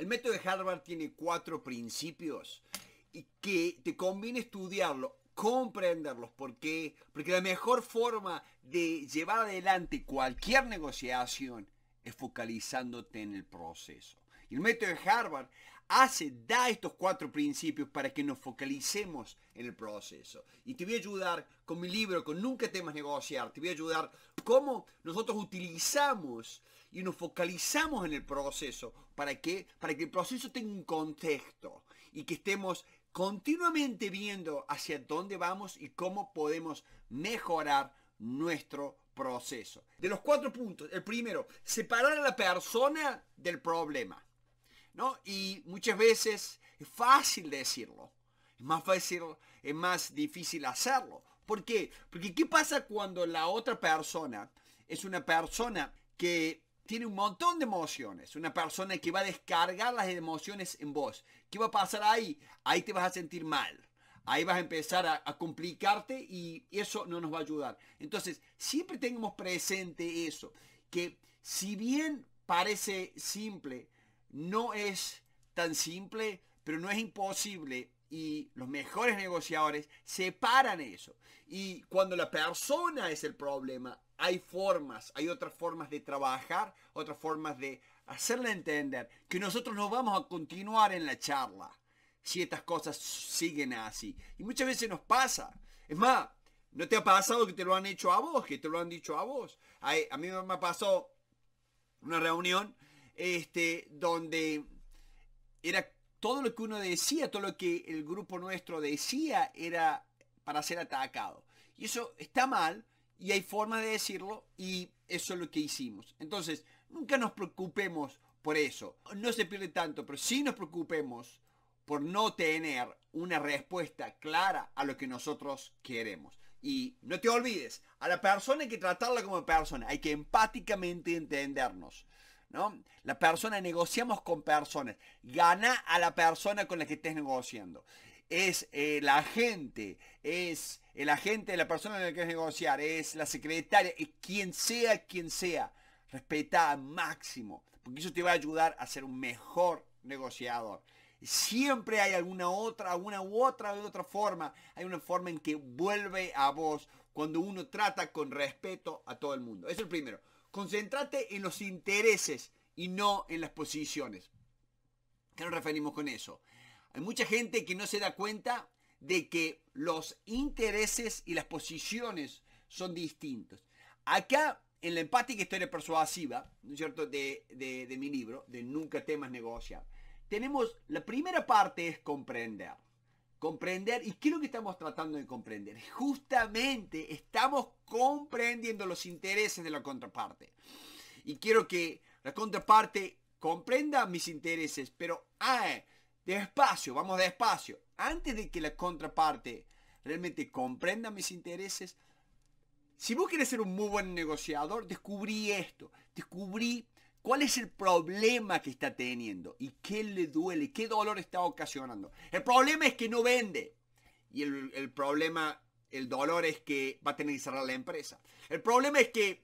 El método de Harvard tiene cuatro principios y que te conviene estudiarlos, comprenderlos, porque, porque la mejor forma de llevar adelante cualquier negociación es focalizándote en el proceso. Y el método de Harvard hace, da estos cuatro principios para que nos focalicemos en el proceso. Y te voy a ayudar con mi libro, con Nunca temas negociar, te voy a ayudar cómo nosotros utilizamos y nos focalizamos en el proceso. ¿Para que Para que el proceso tenga un contexto y que estemos continuamente viendo hacia dónde vamos y cómo podemos mejorar nuestro proceso. De los cuatro puntos, el primero, separar a la persona del problema. Y muchas veces es fácil decirlo, es más fácil, es más difícil hacerlo. ¿Por qué? Porque ¿qué pasa cuando la otra persona es una persona que tiene un montón de emociones, una persona que va a descargar las emociones en vos? ¿Qué va a pasar ahí? Ahí te vas a sentir mal. Ahí vas a empezar a, a complicarte y eso no nos va a ayudar. Entonces, siempre tengamos presente eso, que si bien parece simple, no es tan simple, pero no es imposible. Y los mejores negociadores separan eso. Y cuando la persona es el problema, hay formas, hay otras formas de trabajar, otras formas de hacerle entender que nosotros no vamos a continuar en la charla si estas cosas siguen así. Y muchas veces nos pasa. Es más, ¿no te ha pasado que te lo han hecho a vos, que te lo han dicho a vos? A, a mí me pasó una reunión este, donde era todo lo que uno decía, todo lo que el grupo nuestro decía era para ser atacado. Y eso está mal y hay formas de decirlo y eso es lo que hicimos. Entonces, nunca nos preocupemos por eso. No se pierde tanto, pero sí nos preocupemos por no tener una respuesta clara a lo que nosotros queremos. Y no te olvides, a la persona hay que tratarla como persona, hay que empáticamente entendernos. La persona, negociamos con personas. Gana a la persona con la que estés negociando. Es el eh, agente, es el agente de la persona con la que quieres negociar, es la secretaria, es quien sea quien sea. Respeta al máximo, porque eso te va a ayudar a ser un mejor negociador. Siempre hay alguna otra, alguna u otra, de otra forma. Hay una forma en que vuelve a vos cuando uno trata con respeto a todo el mundo. es el primero. Concéntrate en los intereses y no en las posiciones. ¿Qué nos referimos con eso? Hay mucha gente que no se da cuenta de que los intereses y las posiciones son distintos. Acá, en la empática historia persuasiva, ¿no es cierto?, de, de mi libro, de Nunca temas negociar, tenemos, la primera parte es comprender comprender. ¿Y qué es lo que estamos tratando de comprender? Justamente estamos comprendiendo los intereses de la contraparte. Y quiero que la contraparte comprenda mis intereses, pero ah, despacio, vamos despacio. Antes de que la contraparte realmente comprenda mis intereses, si vos quieres ser un muy buen negociador, descubrí esto. Descubrí ¿Cuál es el problema que está teniendo? ¿Y qué le duele? ¿Qué dolor está ocasionando? El problema es que no vende. Y el, problema, el dolor es que va a tener que cerrar la empresa. El problema es que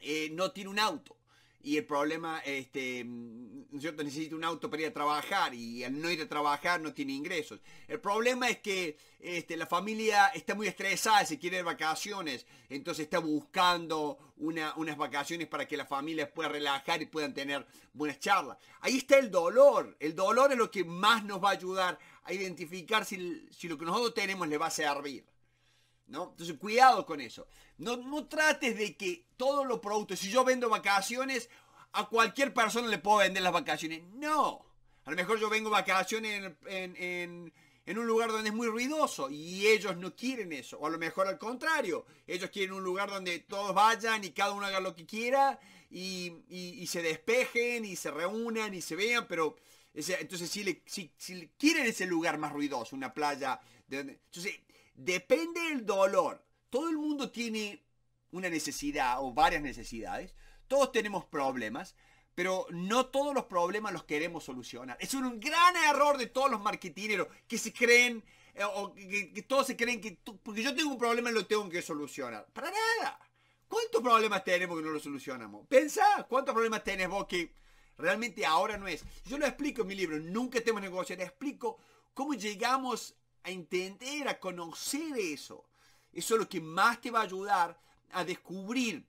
eh, no tiene un auto y el problema, este, mm, cierto necesita un auto para ir a trabajar y al no ir a trabajar no tiene ingresos. El problema es que este, la familia está muy estresada, se quiere vacaciones, entonces está buscando una, unas vacaciones para que la familia pueda relajar y puedan tener buenas charlas. Ahí está el dolor, el dolor es lo que más nos va a ayudar a identificar si, si lo que nosotros tenemos le va a servir. Entonces, cuidado con eso. No, trates de que todos los productos, si yo vendo vacaciones, a cualquier persona le puedo vender las vacaciones. No. A lo mejor yo vengo vacaciones en, un lugar donde es muy ruidoso y ellos no quieren eso. O a lo mejor al contrario. Ellos quieren un lugar donde todos vayan y cada uno haga lo que quiera y, se despejen y se reúnan y se vean, pero... Entonces, si, quieren ese lugar más ruidoso, una playa... entonces, Depende del dolor. Todo el mundo tiene una necesidad o varias necesidades. Todos tenemos problemas, pero no todos los problemas los queremos solucionar. Es un gran error de todos los marketineros que se creen eh, o que, todos se creen que porque yo tengo un problema lo tengo que solucionar. Para nada. ¿Cuántos problemas tenemos que no lo solucionamos? Pensá, ¿cuántos problemas tenés vos que realmente ahora no es? Yo lo explico en mi libro, Nunca Tengo negocio, le explico cómo llegamos a entender, a conocer eso. Eso es lo que más te va a ayudar a descubrir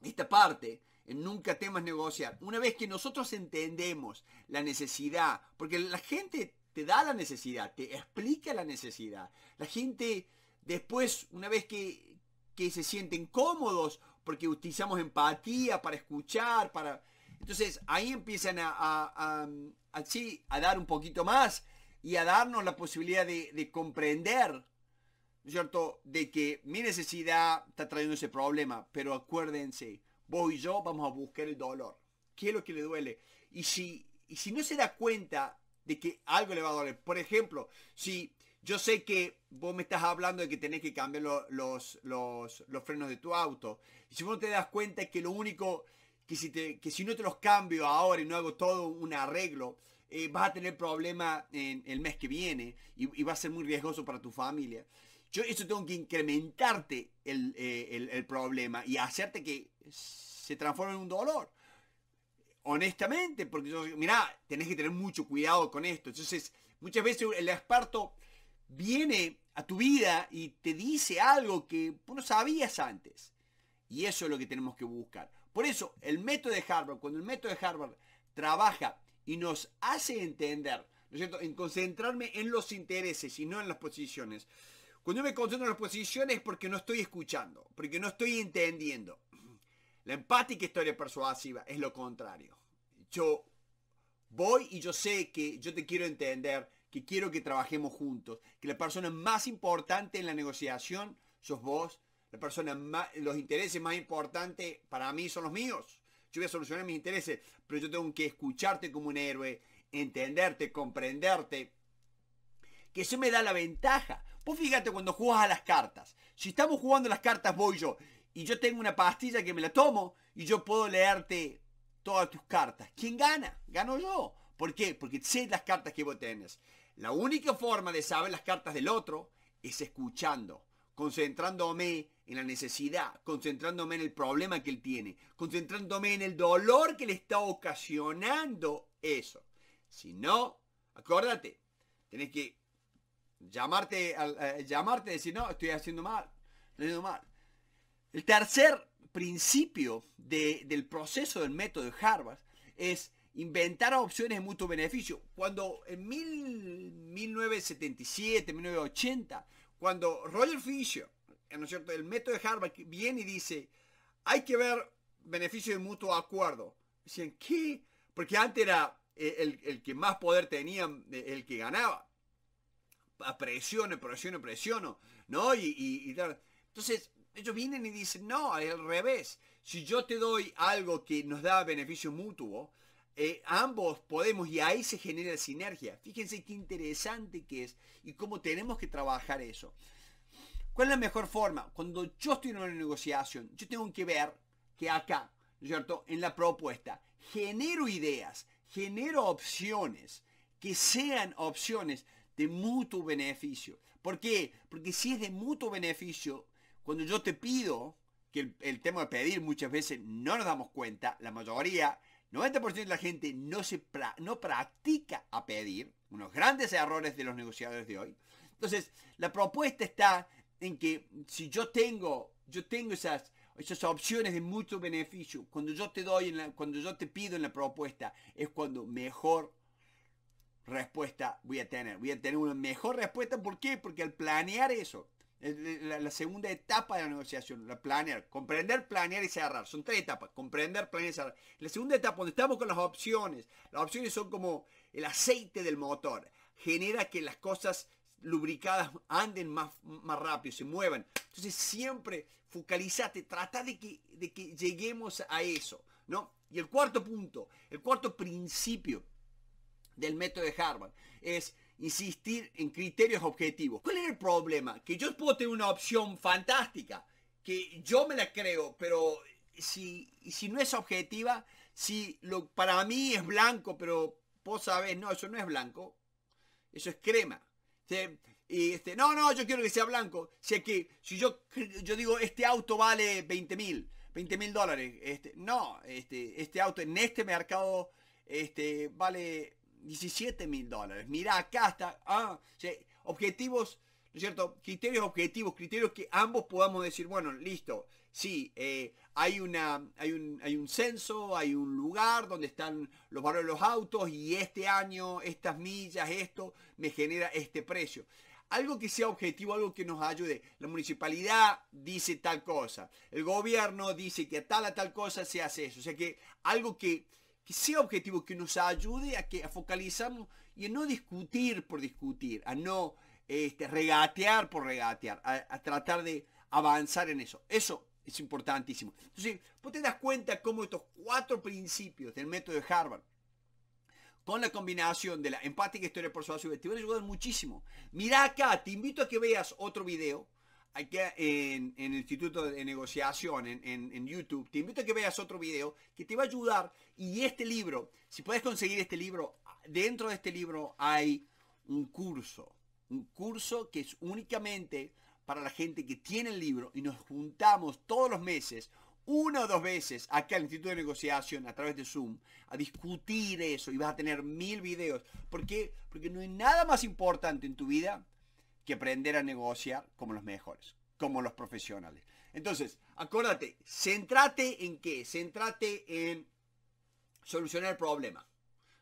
esta parte en nunca temas negociar. Una vez que nosotros entendemos la necesidad, porque la gente te da la necesidad, te explica la necesidad. La gente después, una vez que, se sienten cómodos, porque utilizamos empatía para escuchar, para... Entonces ahí empiezan a, a, a dar un poquito más y a darnos la posibilidad de, comprender, cierto?, de que mi necesidad está trayendo ese problema, pero acuérdense, vos y yo vamos a buscar el dolor. ¿Qué es lo que le duele? Y si, si no se da cuenta de que algo le va a doler, por ejemplo, si yo sé que vos me estás hablando de que tenés que cambiar los, los, frenos de tu auto, y si vos no te das cuenta que lo único, que si, te, que si no te los cambio ahora y no hago todo un arreglo, eh, vas a tener problemas el mes que viene y, va a ser muy riesgoso para tu familia. Yo eso tengo que incrementarte el, eh, problema y hacerte que se transforme en un dolor. Honestamente, porque yo, mirá, tenés que tener mucho cuidado con esto. Entonces, muchas veces el asparto viene a tu vida y te dice algo que no sabías antes. Y eso es lo que tenemos que buscar. Por eso, el método de Harvard, cuando el método de Harvard trabaja y nos hace entender, ¿no es cierto?, en concentrarme en los intereses y no en las posiciones. Cuando yo me concentro en las posiciones es porque no estoy escuchando, porque no estoy entendiendo. La empática historia persuasiva es lo contrario. Yo voy y yo sé que yo te quiero entender, que quiero que trabajemos juntos, que la persona más importante en la negociación sos vos, la persona los intereses más importantes para mí son los míos yo voy a solucionar mis intereses, pero yo tengo que escucharte como un héroe, entenderte, comprenderte. Que eso me da la ventaja. Vos fíjate cuando juegas a las cartas. Si estamos jugando las cartas, voy yo. Y yo tengo una pastilla que me la tomo y yo puedo leerte todas tus cartas. ¿Quién gana? Gano yo. ¿Por qué? Porque sé las cartas que vos tenés. La única forma de saber las cartas del otro es escuchando concentrándome en la necesidad, concentrándome en el problema que él tiene, concentrándome en el dolor que le está ocasionando eso. Si no, acuérdate, tenés que llamarte, eh, llamarte y decir, no, estoy haciendo mal, estoy haciendo mal. El tercer principio del proceso del método de Harvard es inventar opciones de mutuo beneficio. Cuando en 1977, 1980, cuando Roger Fisher, eh, el método de Harvard, viene y dice, hay que ver beneficio de mutuo acuerdo. Decían, ¿qué? Porque antes era eh, el, que más poder tenía, eh, el que ganaba. Presiono, presiono, presiono, ¿no? Y, Entonces, ellos vienen y dicen, no, al revés. Si yo te doy algo que nos da beneficio mutuo, eh, ambos podemos y ahí se genera sinergia. Fíjense qué interesante que es y cómo tenemos que trabajar eso. ¿Cuál es la mejor forma? Cuando yo estoy en una negociación, yo tengo que ver que acá, cierto? En la propuesta, genero ideas, genero opciones, que sean opciones de mutuo beneficio. ¿Por qué? Porque si es de mutuo beneficio, cuando yo te pido, que el tema de pedir muchas veces no nos damos cuenta, la mayoría 90% de la gente no, se no practica a pedir, unos grandes errores de los negociadores de hoy. Entonces, la propuesta está en que si yo tengo, yo tengo esas, esas opciones de mucho beneficio, cuando yo te doy, cuando yo te pido en la propuesta, es cuando mejor respuesta voy a tener. Voy a tener una mejor respuesta. ¿Por qué? Porque al planear eso, la, segunda etapa de la negociación, la planear, comprender, planear y cerrar. Son tres etapas, comprender, planear y cerrar. La segunda etapa, donde estamos con las opciones, las opciones son como el aceite del motor. Genera que las cosas lubricadas anden más, más rápido, se muevan. Entonces siempre focalizate, trata de que, de que lleguemos a eso. ¿no? Y el cuarto punto, el cuarto principio del método de Harvard es insistir en criterios objetivos. ¿Cuál es el problema? Que yo puedo tener una opción fantástica, que yo me la creo, pero si, si no es objetiva, si lo, para mí es blanco, pero vos sabés, no, eso no es blanco, eso es crema. y este, no, no, yo quiero que sea blanco. Si que si yo, yo digo, este auto vale 20 mil, 20 mil dólares. Este, no, este, este auto en este mercado este, vale 17 mil dólares. mira acá está. Ah, objetivos, ¿no es cierto? Criterios objetivos, criterios que ambos podamos decir, bueno, listo, sí, eh, hay, una, hay, un, hay un censo, hay un lugar donde están los valores de los autos y este año, estas millas, esto, me genera este precio algo que sea objetivo, algo que nos ayude. La municipalidad dice tal cosa, el gobierno dice que tal a tal cosa se hace eso. O sea que algo que que sea objetivo, que nos ayude a que a focalizarnos y a no discutir por discutir, a no este, regatear por regatear, a, tratar de avanzar en eso. Eso es importantísimo. Entonces, vos te das cuenta cómo estos cuatro principios del método de Harvard, con la combinación de la empática historia su te van a ayudar muchísimo. Mira acá, te invito a que veas otro video aquí en, el Instituto de Negociación, en, YouTube, te invito a que veas otro video que te va a ayudar. Y este libro, si puedes conseguir este libro, dentro de este libro hay un curso. Un curso que es únicamente para la gente que tiene el libro y nos juntamos todos los meses una o dos veces acá al Instituto de Negociación a través de Zoom a discutir eso y vas a tener mil videos. ¿Por qué? Porque no hay nada más importante en tu vida que aprender a negociar como los mejores, como los profesionales. Entonces, acuérdate, centrate en qué? Centrate en solucionar el problema.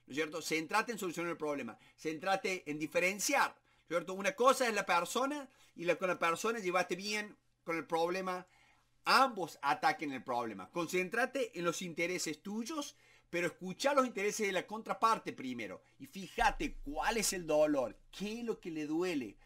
¿No es cierto? Centrate en solucionar el problema. Centrate en diferenciar. ¿No es cierto? Una cosa es la persona y la, con la persona llevaste bien con el problema. Ambos ataquen el problema. Concéntrate en los intereses tuyos, pero escucha los intereses de la contraparte primero. Y fíjate cuál es el dolor, qué es lo que le duele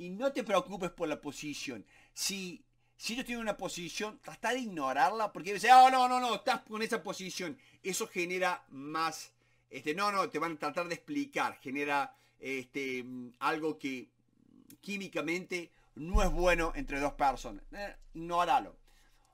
y no te preocupes por la posición. Si, si ellos tienen una posición, tratar de ignorarla porque dicen, oh, ah, no, no, no, estás con esa posición. Eso genera más, este, no, no, te van a tratar de explicar. Genera este, algo que químicamente no es bueno entre dos personas. Eh, ignóralo.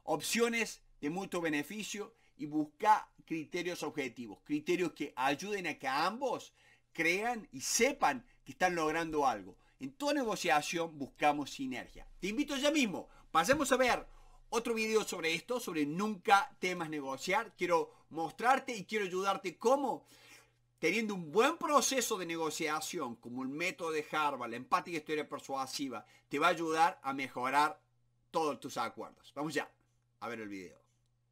Opciones de mutuo beneficio y busca criterios objetivos, criterios que ayuden a que ambos crean y sepan que están logrando algo. En toda negociación buscamos sinergia. Te invito ya mismo. Pasemos a ver otro video sobre esto, sobre nunca temas negociar. Quiero mostrarte y quiero ayudarte cómo, teniendo un buen proceso de negociación, como el método de Harvard, la empática historia persuasiva, te va a ayudar a mejorar todos tus acuerdos. Vamos ya a ver el video.